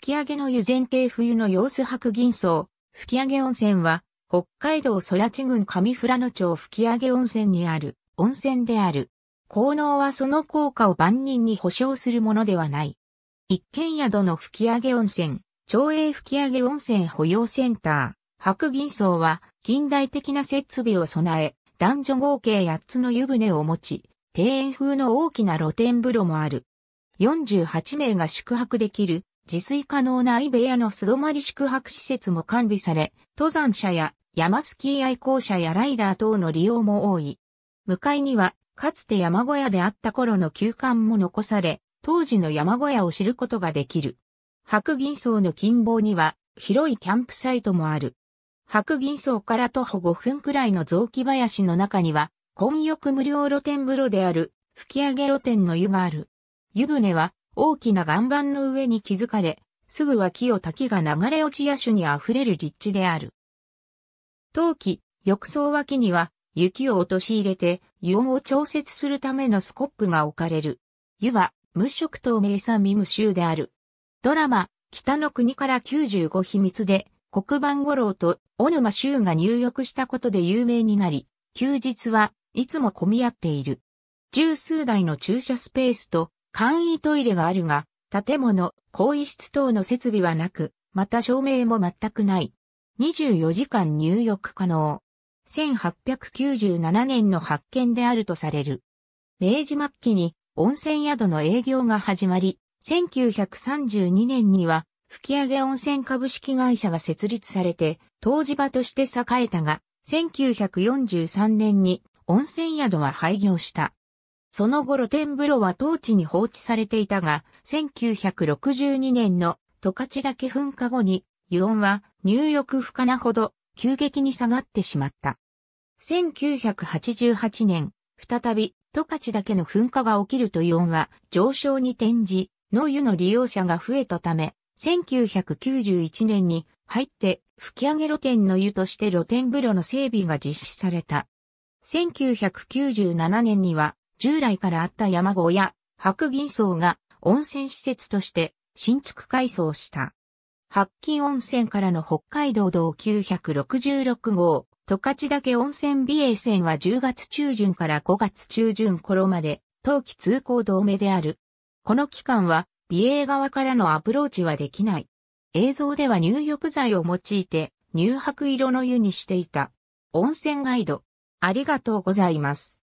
吹上の湯前亭冬の様子白銀層、吹上温泉は、北海道空地郡上富良野町吹上温泉にある温泉である。効能はその効果を万人に保証するものではない。一軒宿の吹上温泉、町営吹上温泉保養センター、白銀層は近代的な設備を備え、男女合計8つの湯船を持ち、庭園風の大きな露天風呂もある。48名が宿泊できる自炊可能なイベ屋の素泊まり宿泊施設も完備され、登山者や山スキー愛好者やライダー等の利用も多い。向かいには、かつて山小屋であった頃の休館も残され、当時の山小屋を知ることができる。白銀荘の近傍には、広いキャンプサイトもある。白銀荘から徒歩5分くらいの雑木林の中には、混浴無料露天風呂である、吹き上げ露天の湯がある。湯船は、大きな岩盤の上に築かれ、すぐ脇を滝が流れ落ち野手に溢れる立地である。陶器、浴槽脇には、雪を落とし入れて、湯温を調節するためのスコップが置かれる。湯は、無色透明酸味無臭である。ドラマ、北の国から95秘密で、黒板五郎と小沼修が入浴したことで有名になり、休日はいつも混み合っている。十数台の駐車スペースと簡易トイレがあるが、建物、更衣室等の設備はなく、また照明も全くない。24時間入浴可能。1897年の発見であるとされる。明治末期に温泉宿の営業が始まり、1932年には吹上温泉株式会社が設立されて、当時場として栄えたが、1943年に温泉宿は廃業した。その後露天風呂は当地に放置されていたが、1962年の十勝岳噴火後に、湯温は入浴不可なほど急激に下がってしまった。1988年、再び十勝岳の噴火が起きると湯温は上昇に転じ、の湯の利用者が増えたため、1991年に入って吹上露天の湯として露天風呂の整備が実施された。1997年には従来からあった山小屋、白銀荘が温泉施設として新築改装した。白金温泉からの北海道道966号、十勝岳温泉美瑛線は10月中旬から5月中旬頃まで、冬季通行同盟である。この期間は、美瑛側からのアプローチはできない。映像では入浴剤を用いて、乳白色の湯にしていた。温泉ガイド。ありがとうございます。